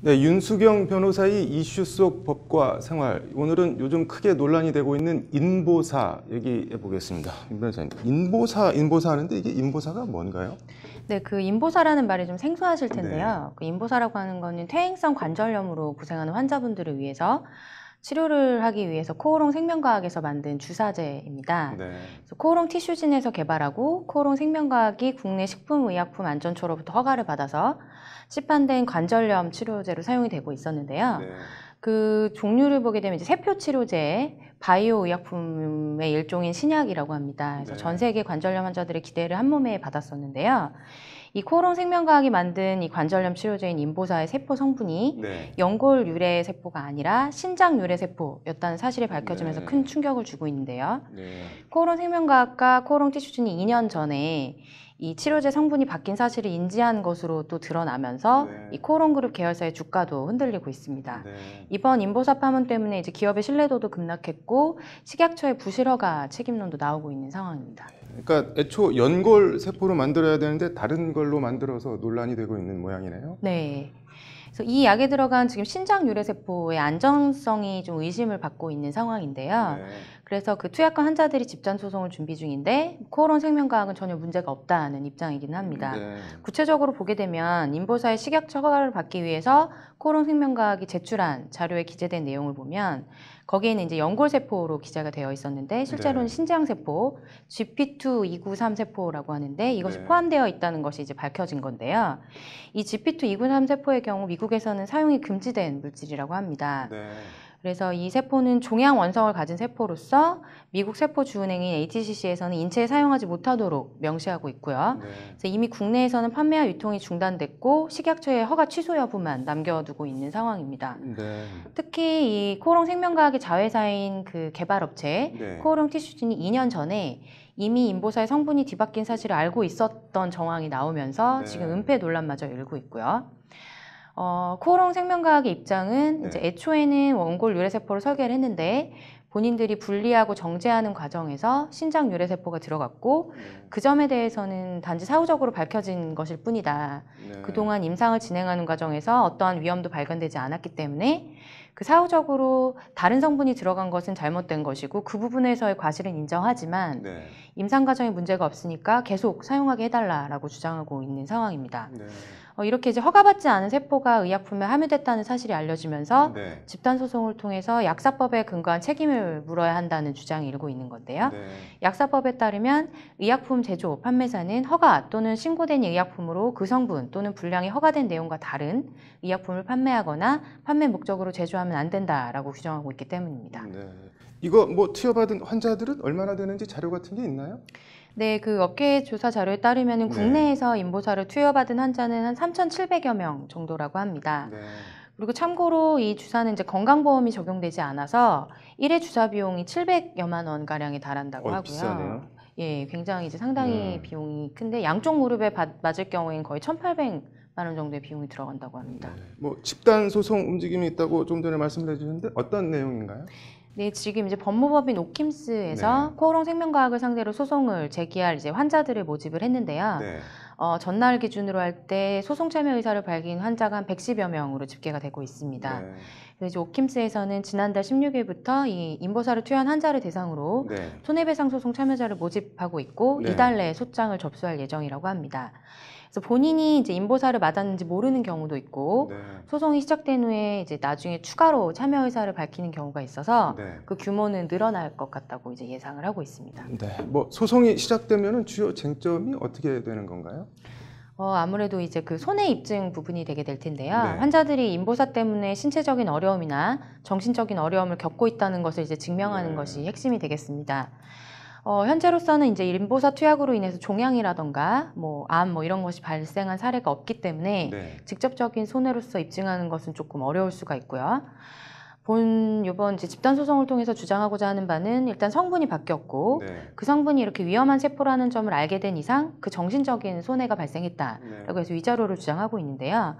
네, 윤수경 변호사의 이슈 속 법과 생활. 오늘은 요즘 크게 논란이 되고 있는 인보사 얘기해 보겠습니다. 임 변호사님, 인보사, 인보사 하는데 이게 인보사가 뭔가요? 네, 그 인보사라는 말이 좀 생소하실 네. 텐데요. 네. 그 인보사라고 하는 거는 퇴행성 관절염으로 고생하는 환자분들을 위해서 치료를 하기 위해서 코오롱 생명과학에서 만든 주사제입니다. 네. 코오롱 티슈진에서 개발하고 코오롱 생명과학이 국내 식품의약품 안전처로부터 허가를 받아서 시판된 관절염 치료제로 사용이 되고 있었는데요. 네. 그 종류를 보게 되면 이제 세표 치료제 바이오 의약품의 일종인 신약이라고 합니다. 그래서 네. 전 세계 관절염 환자들의 기대를 한 몸에 받았었는데요. 이 코오롱 생명과학이 만든 이 관절염 치료제인 인보사의 세포 성분이 네. 연골 유래 세포가 아니라 신장 유래 세포였다는 사실이 밝혀지면서 네. 큰 충격을 주고 있는데요. 네. 코오롱 생명과학과 코오롱 티슈진이 2년 전에 이 치료제 성분이 바뀐 사실을 인지한 것으로 또 드러나면서 네. 이 코오롱그룹 계열사의 주가도 흔들리고 있습니다. 네. 이번 인보사 파문 때문에 이제 기업의 신뢰도도 급락했고 식약처의 부실허가 책임론도 나오고 있는 상황입니다. 그러니까 애초 연골 세포로 만들어야 되는데 다른 걸로 만들어서 논란이 되고 있는 모양이네요. 네. 이 약에 들어간 지금 신장 유래세포의 안정성이 좀 의심을 받고 있는 상황인데요. 네. 그래서 그 투약한 환자들이 집단 소송을 준비 중인데 코오롱 생명과학은 전혀 문제가 없다는 입장이기는 합니다. 음, 네. 구체적으로 보게 되면 인보사의 식약 처가를 받기 위해서 코오롱 생명과학이 제출한 자료에 기재된 내용을 보면 거기에는 이제 연골세포로 기재가 되어 있었는데 실제로는 네. 신장세포 GP2-293세포라고 하는데 이것이 네. 포함되어 있다는 것이 이제 밝혀진 건데요. 이 GP2-293세포의 경우 미국에서는 사용이 금지된 물질이라고 합니다. 네. 그래서 이 세포는 종양 원성을 가진 세포로서 미국 세포주은행인 HCC에서는 인체에 사용하지 못하도록 명시하고 있고요. 네. 그래서 이미 국내에서는 판매와 유통이 중단됐고 식약처의 허가 취소 여부만 남겨두고 있는 상황입니다. 네. 특히 이 코오롱 생명과학의 자회사인 그 개발업체 네. 코오롱 티슈진이 2년 전에 이미 인보사의 성분이 뒤바뀐 사실을 알고 있었던 정황이 나오면서 네. 지금 은폐 논란마저 일고 있고요. 어, 쿠오롱 생명과학의 입장은 네. 이제 애초에는 원골 유래세포를 설계를 했는데 본인들이 분리하고 정제하는 과정에서 신장 유래세포가 들어갔고 네. 그 점에 대해서는 단지 사후적으로 밝혀진 것일 뿐이다. 네. 그동안 임상을 진행하는 과정에서 어떠한 위험도 발견되지 않았기 때문에 그 사후적으로 다른 성분이 들어간 것은 잘못된 것이고 그 부분에서의 과실은 인정하지만 네. 임상 과정에 문제가 없으니까 계속 사용하게 해달라라고 주장하고 있는 상황입니다. 네. 어, 이렇게 이제 허가받지 않은 세포가 의약품에 함유됐다는 사실이 알려지면서 네. 집단 소송을 통해서 약사법에 근거한 책임을 물어야 한다는 주장이 일고 있는 건데요. 네. 약사법에 따르면 의약품 제조 판매사는 허가 또는 신고된 의약품으로 그 성분 또는 분량이 허가된 내용과 다른 의약품을 판매하거나 판매 목적으로 제조한 가면안 된다라고 규정하고 있기 때문입니다. 네. 이거 뭐 투여받은 환자들은 얼마나 되는지 자료 같은 게 있나요? 네, 그 업계 조사 자료에 따르면 네. 국내에서 인보사를 투여받은 환자는 한 3,700여 명 정도라고 합니다. 네. 그리고 참고로 이 주사는 이제 건강보험이 적용되지 않아서 1회 주사 비용이 700여만 원 가량에 달한다고 어, 하고요. 비싸네요. 예, 굉장히 이제 상당히 네. 비용이 큰데 양쪽 무릎에 받, 맞을 경우에는 거의 1,800원 정도의 비용이 들어간다고 합니다. 네. 뭐 집단 소송 움직임이 있다고 좀 전에 말씀해 을 주셨는데 어떤 내용인가요? 네, 지금 이제 법무법인 오킴스에서 네. 코오롱 생명과학을 상대로 소송을 제기할 이제 환자들을 모집을 했는데요. 네. 어, 전날 기준으로 할 때 소송 참여 의사를 밝힌 환자가 한 110여 명으로 집계가 되고 있습니다. 네. 이제 오킴스에서는 지난달 16일부터 이 인보사를 투여한 환자를 대상으로 네. 손해배상 소송 참여자를 모집하고 있고 네. 이달 내에 소장을 접수할 예정이라고 합니다. 그래서 본인이 이제 인보사를 맞았는지 모르는 경우도 있고 네. 소송이 시작된 후에 이제 나중에 추가로 참여 의사를 밝히는 경우가 있어서 네. 그 규모는 늘어날 것 같다고 이제 예상을 하고 있습니다. 네, 뭐 소송이 시작되면 주요 쟁점이 어떻게 되는 건가요? 어, 아무래도 이제 그 손해 입증 부분이 되게 될 텐데요. 네. 환자들이 인보사 때문에 신체적인 어려움이나 정신적인 어려움을 겪고 있다는 것을 이제 증명하는 네. 것이 핵심이 되겠습니다. 어, 현재로서는 이제 인보사 투약으로 인해서 종양이라던가 뭐 암뭐 뭐 이런 것이 발생한 사례가 없기 때문에 네. 직접적인 손해로서 입증하는 것은 조금 어려울 수가 있고요. 본 이번 집단 소송을 통해서 주장하고자 하는 바는 일단 성분이 바뀌었고 네. 그 성분이 이렇게 위험한 세포라는 점을 알게 된 이상 그 정신적인 손해가 발생했다라고 네. 해서 위자료를 주장하고 있는데요.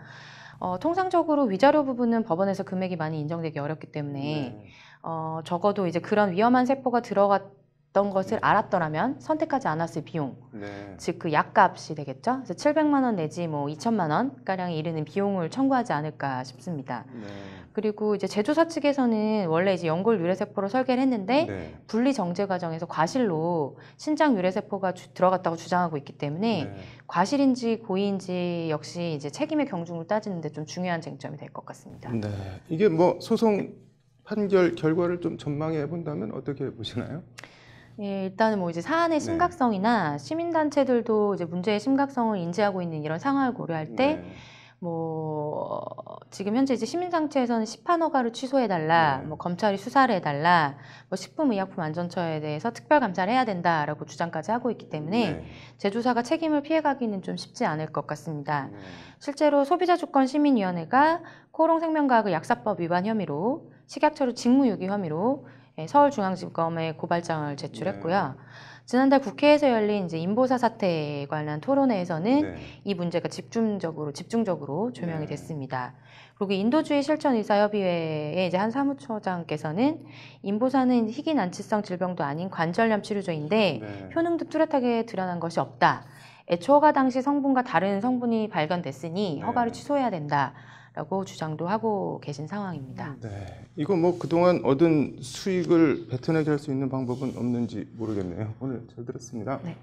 어, 통상적으로 위자료 부분은 법원에서 금액이 많이 인정되기 어렵기 때문에 네. 어, 적어도 이제 그런 위험한 세포가 들어갔 있던 것을 음. 알았더라면 선택하지 않았을 비용, 네. 즉그 약값이 되겠죠. 그래서 700만 원 내지 뭐 2천만 원 가량 에 이르는 비용을 청구하지 않을까 싶습니다. 네. 그리고 이제 제조사 측에서는 원래 이제 연골 유래세포로 설계를 했는데 네. 분리 정제 과정에서 과실로 신장 유래세포가 주, 들어갔다고 주장하고 있기 때문에 네. 과실인지 고의인지 역시 이제 책임의 경중을 따지는데 좀 중요한 쟁점이 될 것 같습니다. 네, 이게 뭐 소송 판결 결과를 좀 전망해 본다면 어떻게 보시나요? 예, 일단은 뭐 이제 사안의 네. 심각성이나 시민단체들도 이제 문제의 심각성을 인지하고 있는 이런 상황을 고려할 때 네. 뭐, 지금 현재 이제 시민단체에서는 시판 허가를 취소해달라, 네. 뭐, 검찰이 수사를 해달라, 뭐, 식품의약품안전처에 대해서 특별감사를 해야 된다라고 주장까지 하고 있기 때문에 네. 제조사가 책임을 피해가기는 좀 쉽지 않을 것 같습니다. 네. 실제로 소비자주권시민위원회가 코오롱생명과학의 약사법 위반 혐의로 식약처를 직무유기 혐의로 예, 서울중앙지검에 고발장을 제출했고요. 네. 지난달 국회에서 열린 이제 인보사 사태에 관한 토론회에서는 네. 이 문제가 집중적으로 집중적으로 조명이 네. 됐습니다. 그리고 인도주의 실천의사협의회의 이제 한 사무처장께서는 인보사는 희귀 난치성 질병도 아닌 관절염 치료제인데 네. 효능도 뚜렷하게 드러난 것이 없다. 애초 가 당시 성분과 다른 성분이 발견됐으니 네. 허가를 취소해야 된다. 라고 주장도 하고 계신 상황입니다. 네. 이거 뭐 그동안 얻은 수익을 뱉어내게 할 수 있는 방법은 없는지 모르겠네요. 오늘 잘 들었습니다. 네.